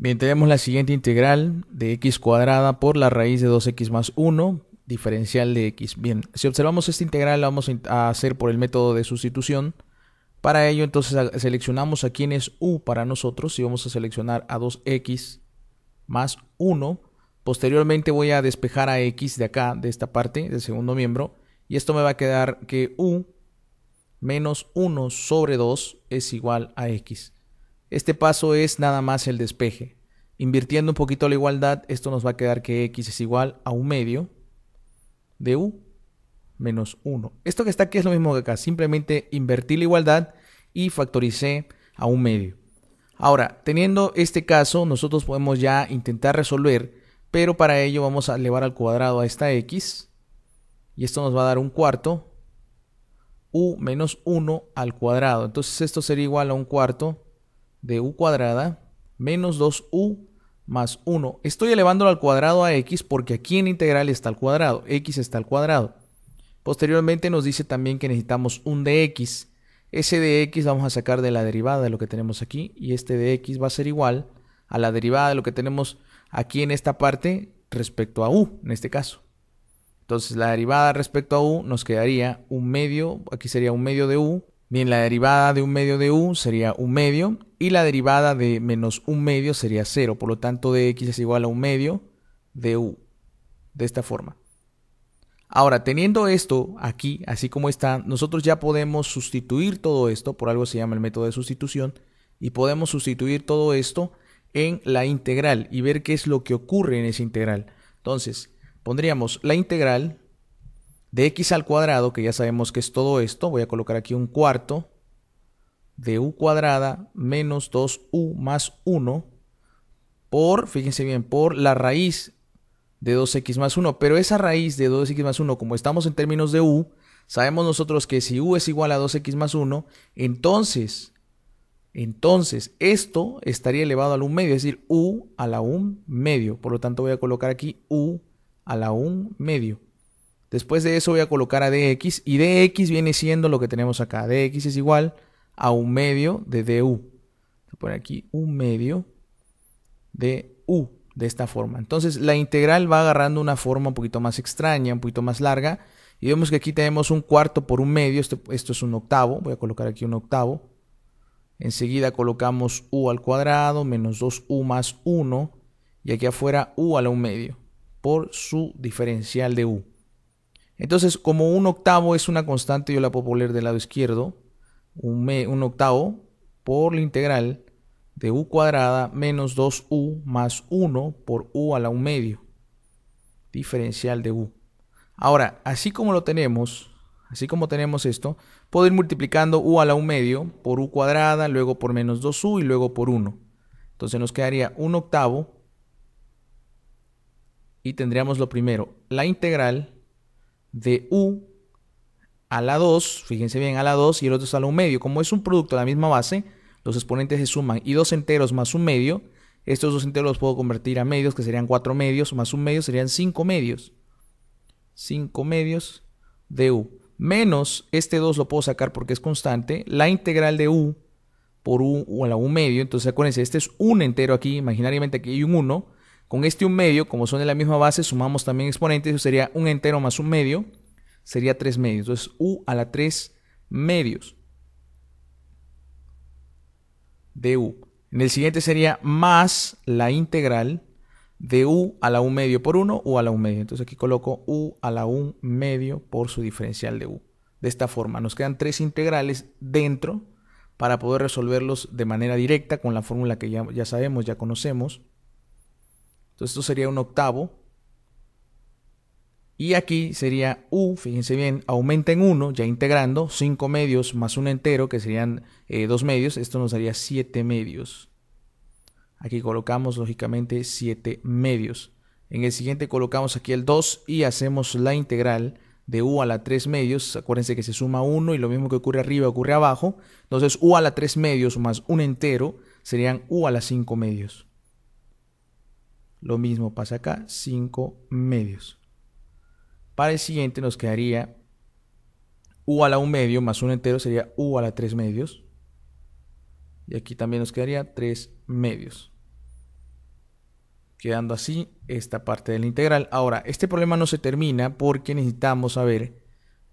Bien, tenemos la siguiente integral de x cuadrada por la raíz de 2x más 1, diferencial de x. Bien, si observamos esta integral la vamos a hacer por el método de sustitución. Para ello entonces seleccionamos a quién es u para nosotros y vamos a seleccionar a 2x más 1. Posteriormente voy a despejar a x de acá, de esta parte, del segundo miembro. Y esto me va a quedar que u menos 1 sobre 2 es igual a x. Este paso es nada más el despeje. Invirtiendo un poquito la igualdad, esto nos va a quedar que x es igual a un medio de u menos 1. Esto que está aquí es lo mismo que acá. Simplemente invertí la igualdad y factoricé a un medio. Ahora, teniendo este caso, nosotros podemos ya intentar resolver, pero para ello vamos a elevar al cuadrado a esta x. Y esto nos va a dar un cuarto u menos 1 al cuadrado. Entonces esto sería igual a un cuarto de u cuadrada menos 2u más 1. Estoy elevándolo al cuadrado a x porque aquí en integral está al cuadrado. x está al cuadrado. Posteriormente nos dice también que necesitamos un dx. Ese dx vamos a sacar de la derivada de lo que tenemos aquí. Y este dx va a ser igual a la derivada de lo que tenemos aquí en esta parte respecto a u, en este caso. Entonces la derivada respecto a u nos quedaría un medio, aquí sería un medio de u Bien, la derivada de un medio de u sería un medio y la derivada de menos un medio sería cero. Por lo tanto, dx es igual a un medio de u. De esta forma. Ahora, teniendo esto aquí, así como está, nosotros ya podemos sustituir todo esto, por algo se llama el método de sustitución, y podemos sustituir todo esto en la integral y ver qué es lo que ocurre en esa integral. Entonces, pondríamos la integral de x al cuadrado, que ya sabemos que es todo esto, voy a colocar aquí un cuarto de u cuadrada menos 2u más 1 por, fíjense bien, por la raíz de 2x más 1. Pero esa raíz de 2x más 1, como estamos en términos de u, sabemos nosotros que si u es igual a 2x más 1, entonces, entonces esto estaría elevado al 1 medio, es decir, u a la 1 medio. Por lo tanto voy a colocar aquí u a la 1 medio. Después de eso voy a colocar a dx y dx viene siendo lo que tenemos acá. dx es igual a un medio de du. Voy a aquí un medio de u de esta forma. Entonces la integral va agarrando una forma un poquito más extraña, un poquito más larga. Y vemos que aquí tenemos un cuarto por un medio. Este, esto, es un octavo. Voy a colocar aquí un octavo. Enseguida colocamos u al cuadrado menos 2u más 1. Y aquí afuera u a la un medio por su diferencial de u. Entonces, como un octavo es una constante, yo la puedo poner del lado izquierdo, un, octavo por la integral de u cuadrada menos 2u más 1 por u a la 1 medio, diferencial de u. Ahora, así como lo tenemos, así como tenemos esto, puedo ir multiplicando u a la 1 medio por u cuadrada, luego por menos 2u y luego por 1. Entonces nos quedaría un octavo y tendríamos lo primero, la integral de U a la 2, fíjense bien, a la 2 y el otro es a la 1 medio. Como es un producto de la misma base, los exponentes se suman y 2 enteros más un medio. Estos dos enteros los puedo convertir a medios, que serían 4 medios, más un medio serían 5 medios. 5 medios de U. Menos este 2 lo puedo sacar porque es constante. La integral de U por U a la 1 medio. Entonces acuérdense, este es un entero aquí, imaginariamente aquí hay un 1 con este un medio, como son de la misma base, sumamos también exponentes, eso sería un entero más un medio, sería 3 medios. Entonces u a la 3 medios de u. En el siguiente sería más la integral de u a la 1 medio por 1 u a la 1 medio. Entonces aquí coloco u a la 1 medio por su diferencial de u. De esta forma nos quedan tres integrales dentro para poder resolverlos de manera directa con la fórmula que ya sabemos, ya conocemos. Entonces esto sería un octavo. Y aquí sería U, fíjense bien, aumenta en 1, ya integrando 5 medios más 1 entero, que serían 2 eh, medios, esto nos daría 7 medios. Aquí colocamos lógicamente 7 medios. En el siguiente colocamos aquí el 2 y hacemos la integral de u a la 3 medios. Acuérdense que se suma 1 y lo mismo que ocurre arriba ocurre abajo. Entonces u a la 3 medios más 1 entero serían u a la 5 medios. Lo mismo pasa acá, 5 medios. Para el siguiente nos quedaría u a la 1 medio más 1 entero sería u a la 3 medios. Y aquí también nos quedaría 3 medios. Quedando así esta parte de la integral. Ahora, este problema no se termina porque necesitamos saber,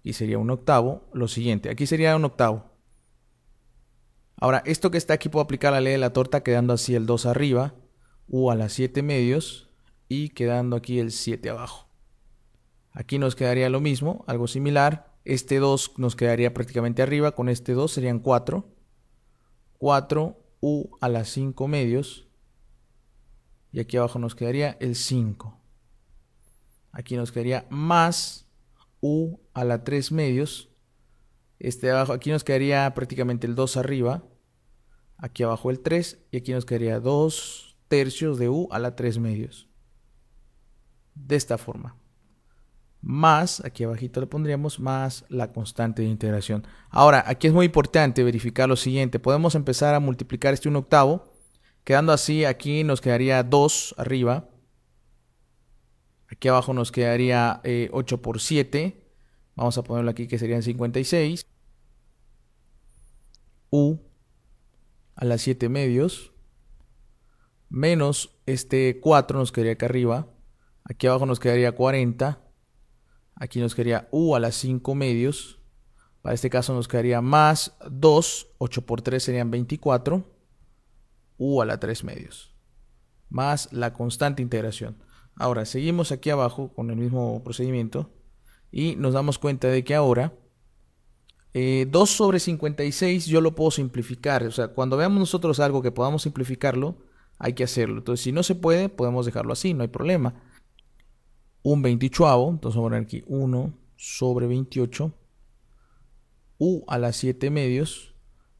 y sería un octavo, lo siguiente. Aquí sería un octavo. Ahora, esto que está aquí puedo aplicar la ley de la torta quedando así el 2 arriba U a las 7 medios y quedando aquí el 7 abajo. Aquí nos quedaría lo mismo, algo similar. Este 2 nos quedaría prácticamente arriba, con este 2 serían 4. 4 U a las 5 medios. Y aquí abajo nos quedaría el 5. Aquí nos quedaría más U a la 3 medios. Este abajo, aquí nos quedaría prácticamente el 2 arriba. Aquí abajo el 3 y aquí nos quedaría 2, tercios de u a la 3 medios. De esta forma. Más, aquí abajito le pondríamos más la constante de integración. Ahora, aquí es muy importante verificar lo siguiente. Podemos empezar a multiplicar este 1 octavo. Quedando así, aquí nos quedaría 2 arriba. Aquí abajo nos quedaría 8 eh, por 7. Vamos a ponerlo aquí que serían 56. U a las 7 medios menos este 4 nos quedaría acá arriba. Aquí abajo nos quedaría 40. Aquí nos quedaría U a las 5 medios. Para este caso nos quedaría más 2. 8 por 3 serían 24. U a la 3 medios. Más la constante integración. Ahora, seguimos aquí abajo con el mismo procedimiento. Y nos damos cuenta de que ahora... Eh, 2 sobre 56 yo lo puedo simplificar. O sea, cuando veamos nosotros algo que podamos simplificarlo, hay que hacerlo. Entonces, si no se puede, podemos dejarlo así, no hay problema. Un 28, entonces vamos a poner aquí 1 sobre 28, u a las 7 medios,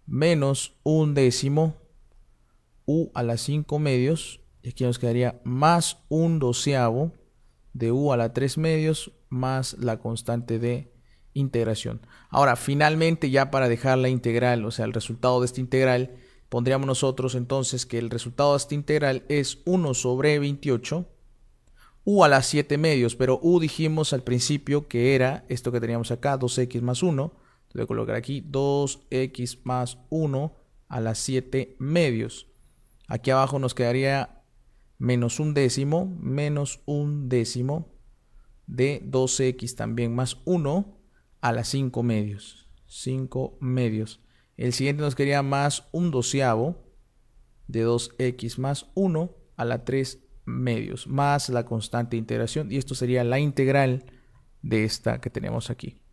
menos un décimo, u a las 5 medios, y aquí nos quedaría más un doceavo de u a la 3 medios, más la constante de integración. Ahora, finalmente, ya para dejar la integral, o sea, el resultado de esta integral, pondríamos nosotros entonces que el resultado de esta integral es 1 sobre 28 u a las 7 medios, pero u dijimos al principio que era esto que teníamos acá, 2x más 1, voy a colocar aquí 2x más 1 a las 7 medios. Aquí abajo nos quedaría menos un décimo, menos un décimo de 2x también más 1 a las 5 medios. 5 medios. El siguiente nos quería más un doceavo de 2x más 1 a la 3 medios, más la constante de integración. Y esto sería la integral de esta que tenemos aquí.